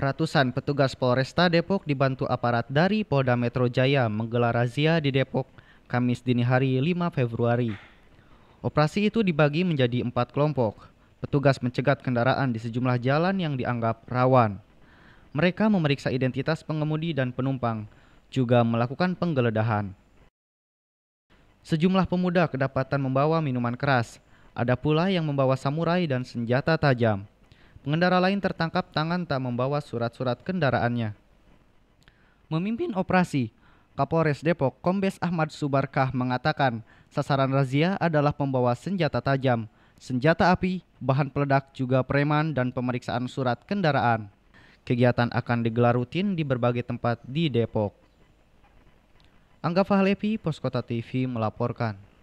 Ratusan petugas Polresta Depok dibantu aparat dari Polda Metro Jaya menggelar razia di Depok Kamis dini hari 5 Februari. Operasi itu dibagi menjadi empat kelompok. Petugas mencegat kendaraan di sejumlah jalan yang dianggap rawan. Mereka memeriksa identitas pengemudi dan penumpang, juga melakukan penggeledahan. Sejumlah pemuda kedapatan membawa minuman keras, ada pula yang membawa samurai dan senjata tajam. Pengendara lain tertangkap tangan tak membawa surat-surat kendaraannya. Memimpin operasi, Kapolres Depok Kombes Ahmad Subarkah mengatakan sasaran razia adalah pembawa senjata tajam, senjata api, bahan peledak juga preman dan pemeriksaan surat kendaraan. Kegiatan akan digelar rutin di berbagai tempat di Depok. Angga Fahlevi, Poskota TV melaporkan.